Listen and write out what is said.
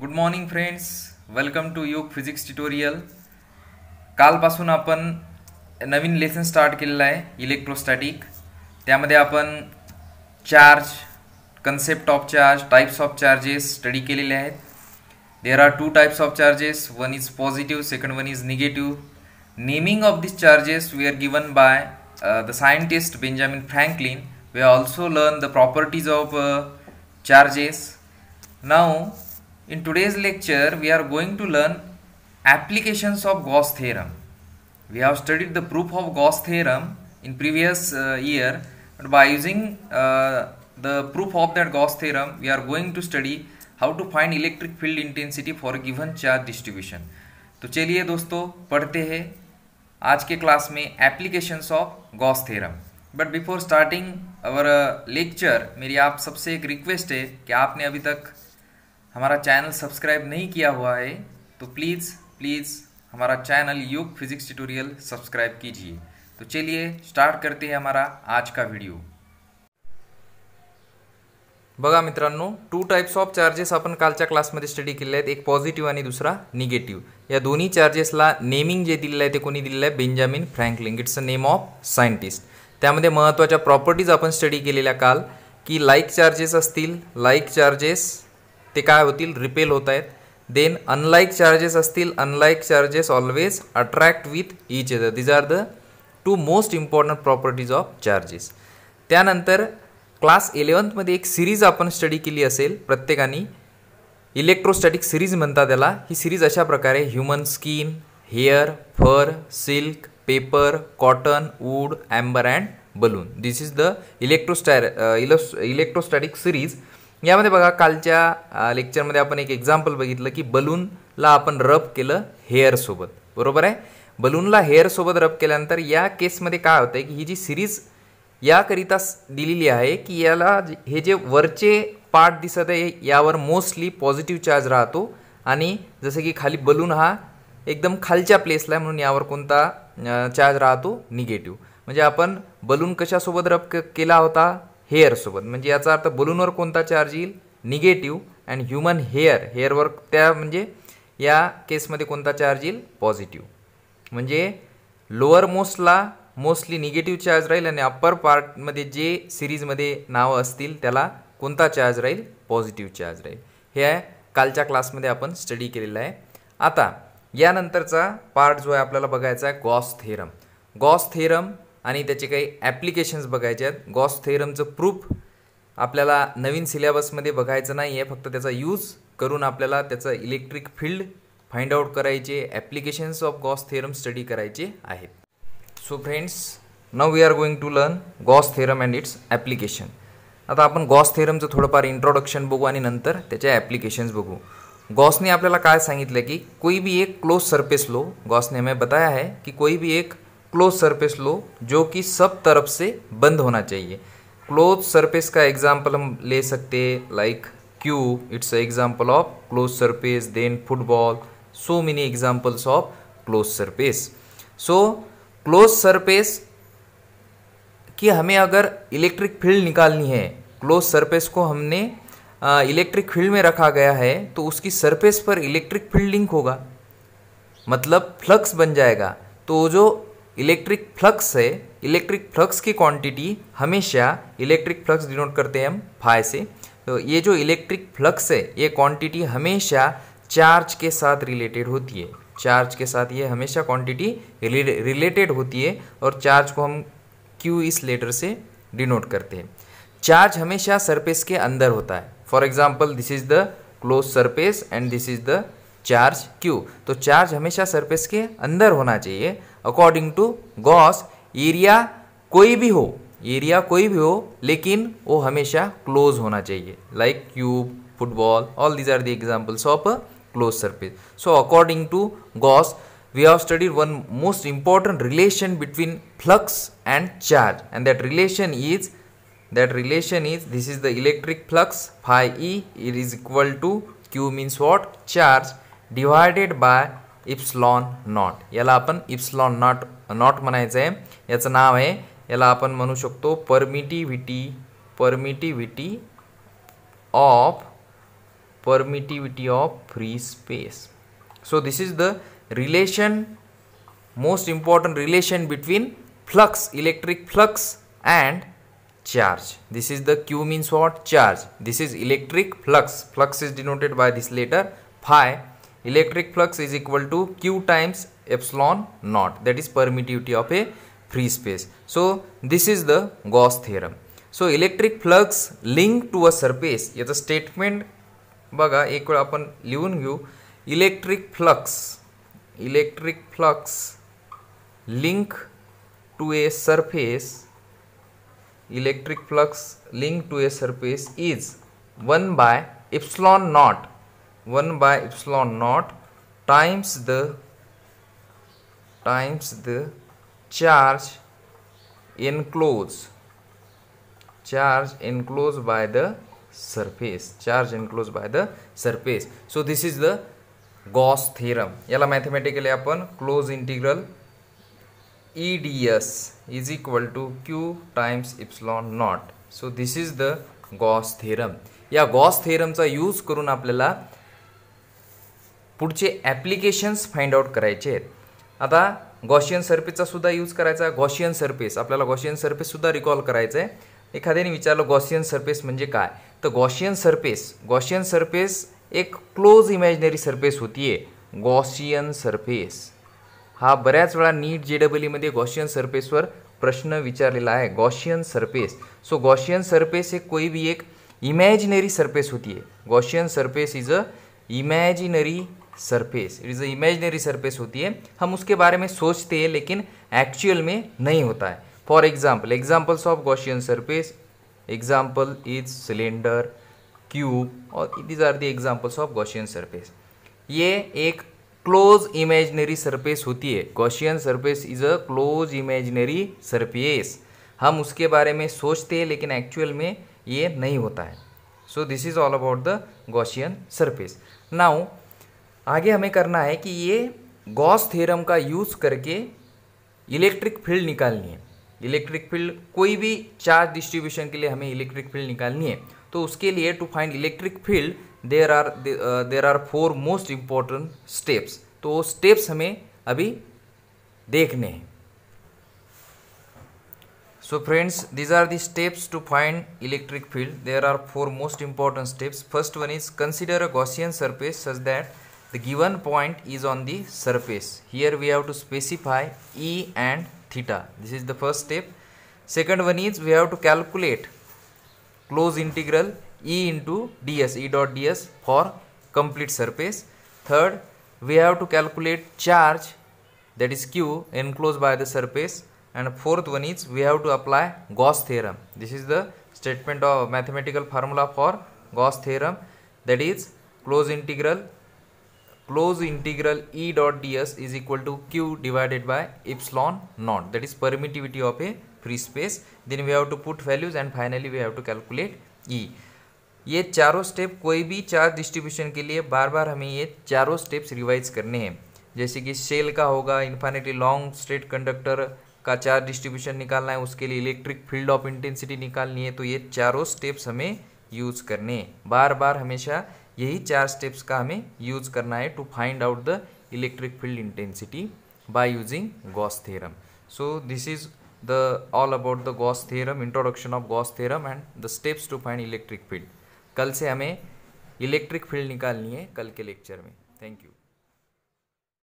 Good morning friends welcome to Yog physics tutorial कालपासून आपण नवीन lesson start केलेलं आहे इलेक्ट्रोस्टॅटिक त्यामध्ये आपण charge concept of charge types of charges study केलेले आहेत there are two types of charges one is positive second one is negative naming of this charges we are given by the scientist Benjamin Franklin we also learn the properties of uh, charges now In today's lecture, we are going to learn applications of Gauss theorem. We have studied the proof of Gauss theorem in previous uh, year. But by using uh, the proof of that Gauss theorem, we are going to study how to find electric field intensity for a given charge distribution. to chaliye dosto padhte पढ़ते aaj ke class mein applications of gauss theorem but before starting our uh, lecture meri aap sabse ek request hai ki aapne abhi tak हमारा channel subscribe नहीं किया हुआ है तो please please हमारा channel Yog physics tutorial subscribe कीजिए तो चलिए स्टार्ट करते हैं हमारा आज का वीडियो बघा मित्रांनो टू टाइप्स ऑफ चार्जेस अपन काल क्लास में स्टडी के लिए एक पॉजिटिव आणि दुसरा निगेटिव्ह या दोनों चार्जेसला नेमिंग जे दिल है तो कोई दिलेलं आहे Benjamin Franklin it's a name of scientist त्यामध्ये महत्त्वाच्या प्रॉपर्टीज आपण स्टडी के लिए काल की लाइक चार्जेस असतील लाइक चार्जेस ते काय होतील रिपेल होता है देन अनलाइक चार्जेस असतील unlike charges always attract with each other these are the two most important properties of charges त्यानंतर क्लास इलेवन्थमध्ये एक सीरीज आपण स्टडी के लिए प्रत्येकाने इलेक्ट्रोस्टैटिक सीरीज मनता त्याला ही सिरीज अशा प्रकार human skin hair fur silk paper cotton wood amber and balloon this is the electrostatic electrostatic series यामध्ये बघा कालच्या लेक्चरमध्ये आपण एक एक्जाम्पल बगित कि बलून आपण रब के हेअरसोबत बरबर है बलून हेअरसोबत रब के या केसमध्ये का होता है कि ही जी सिरीज याकरिता दिलेली आहे की याला जे वरचे पार्ट दिसत आहे यावर मोस्टली पॉजिटिव चार्ज रहो आणि जसं खाली बलून हा एकदम खाल प्लेसला आहे म्हणून यावर चार्ज राहतो निगेटिव म्हणजे अपन बलून कशासोबत रब के होता हेअरसोबत म्हणजे याचा अर्थ बलूनवर कोणता चार्ज येईल निगेटिव्ह अँड ह्युमन हेअर हेअरवर त्या म्हणजे या केसमध्ये कोणता चार्ज येईल पॉझिटिव्ह म्हणजे लोअर मोस्टला मोस्टली निगेटिव्ह चार्ज राहील आणि अप्पर पार्टमध्ये जे सिरीजमध्ये नावं असतील त्याला कोणता चार्ज राहील पॉझिटिव्ह चार्ज राहील हे आहे कालच्या क्लासमध्ये आपण स्टडी केलेलं आहे आता यानंतरचा पार्ट जो आहे आपल्याला बघायचा आहे गॉस थेरम गॉस थेरम आणि त्याचे काही ॲप्लिकेशन्स बघायचे आहेत गॉस थेरमचं प्रूफ आपल्याला नवीन सिलेबसमध्ये बघायचं नाही आहे फक्त त्याचा यूज करून आपल्याला त्याचं इलेक्ट्रिक फील्ड फाइंड आउट करायचे applications of Gauss theorem study करायचे आहेत so friends now we are going to learn Gauss theorem and its application आता आपण गॉस थेरमचं थोडंफार इंट्रोडक्शन बघू आणि नंतर त्याच्या ॲप्लिकेशन्स बघू गॉसने आपल्याला काय सांगितलं की कोई भी एक क्लोज सरफेस लो गॉसने हमें बताया है की कोई भी एक क्लोज सरफेस लो जो कि सब तरफ से बंद होना चाहिए क्लोज सरफेस का एग्जाम्पल हम ले सकते like cube it's a example of close surface then football so many examples of close surface so close surface कि हमें अगर इलेक्ट्रिक फील्ड निकालनी है क्लोज सरफेस को हमने इलेक्ट्रिक फील्ड में रखा गया है तो उसकी सरफेस पर इलेक्ट्रिक फील्ड लिंक होगा मतलब फ्लक्स बन जाएगा तो जो इलेक्ट्रिक फ्लक्स है इलेक्ट्रिक फ्लक्स की क्वांटिटी हमेशा इलेक्ट्रिक फ्लक्स डिनोट करते हैं हम फाय से तो ये जो इलेक्ट्रिक फ्लक्स है ये क्वांटिटी हमेशा चार्ज के साथ रिलेटेड होती है चार्ज के साथ ये हमेशा क्वांटिटी रिलेटेड होती है और चार्ज को हम क्यू इस लेटर से डिनोट करते हैं चार्ज हमेशा सरफेस के अंदर होता है for example this is the close surface and this is the charge Q तो चार्ज हमेशा सरफेस के अंदर होना चाहिए अकॉर्डिंग टू गॉस एरिया कोई भी हो एरिया कोई भी हो लेकिन वो हमेशा क्लोज होना चाहिए like cube football all these are the examples of a close surface so according to Gauss we have studied one most important relation between flux and charge and that relation is that relation is this is the electric flux phi E is equal to Q means what charge divided by epsilon naught ये अपन epsilon not not म्हणायचं है ये नाव है ये अपन मनू शकतो permittivity permittivity of permittivity of free space so this is the relation most important relation between flux electric flux and charge this is the Q means what charge this is electric flux flux is denoted by this letter phi electric flux is equal to q times epsilon naught that is permittivity of a free space so this is the gauss theorem so electric flux linked to a surface yet the statement baga equal upon lihun view electric flux electric flux link to a surface electric flux linked to a surface is 1 by epsilon naught 1 by epsilon naught times the times the charge enclosed charge enclosed by the surface, charge enclosed by the surface, so this is the Gauss theorem, yala mathematically आपन, close integral eds is equal to Q times epsilon naught, so this is the Gauss theorem, या Gauss theorem चा use करूना पलला पुढचे applications find out करायचे आहेत आता Gaussian सर्फेसचा सुद्धा यूज करायचा गॉशियन सर्फेस आपल्याला गॉशियन सर्फेससुद्धा रिकॉल करायचं आहे एखाद्याने विचारलं गॉशियन सर्फेस म्हणजे काय तर गॉशियन सर्फेस गॉशियन सर्फेस एक क्लोज इमॅजिनरी सर्फेस होती आहे गॉशियन सर्फेस हा बऱ्याच वेळा नीट जे ईमध्ये गॉशियन सर्फेसवर प्रश्न विचारलेला आहे Gaussian surface so Gaussian surface एक कोई भी एक इमॅजिनरी सर्फेस होती आहे Gaussian surface is a imaginary surface it is a imaginary surface होती है हम उसके बारे में सोचते हैं लेकिन एक्चुअल में नहीं होता है for example examples of Gaussian surface example is cylinder cube और these are the examples of Gaussian surface ये एक क्लोज इमेजनरी सरफेस होती है Gaussian surface is a close imaginary surface हम उसके बारे में सोचते हैं लेकिन एक्चुअल में ये नहीं होता है so this is all about the Gaussian surface now आगे हमें करना है कि ये गॉस थ्योरम का यूज़ करके इलेक्ट्रिक फील्ड निकालनी है इलेक्ट्रिक फील्ड कोई भी चार्ज डिस्ट्रीब्यूशन के लिए हमें इलेक्ट्रिक फील्ड निकालनी है तो उसके लिए to find electric field there are there are four most important steps तो स्टेप्स हमें अभी देखने हैं so friends these are the steps to find electric field there are four most important steps first one is consider a Gaussian surface such दैट the given point is on the surface here we have to specify E and theta this is the first step second one is we have to calculate close integral E into ds E dot ds for complete surface third we have to calculate charge that is Q enclosed by the surface and fourth one is we have to apply Gauss theorem this is the statement of mathematical formula for Gauss theorem that is close integral closed integral E dot ds is equal to q divided by epsilon naught that is permittivity of a free space then we have to put values and finally we have to calculate E ये चारों step कोई भी charge distribution के लिए बार बार हमें ये चारों steps revise करने हैं जैसे कि सेल का होगा इन्फाइनेटली लॉन्ग स्ट्रेट कंडक्टर का चार्ज डिस्ट्रीब्यूशन निकालना है उसके लिए इलेक्ट्रिक फील्ड ऑफ इंटेंसिटी निकालनी है तो ये चारों स्टेप्स हमें यूज़ करने बार बार हमेशा यही चार स्टेप्स का हमें यूज करना है to find out the electric field intensity by using Gauss theorem so this is the all about the Gauss theorem introduction of Gauss theorem and the steps to find electric field कल से हमें electric field निकालनी है कल के lecture में thank you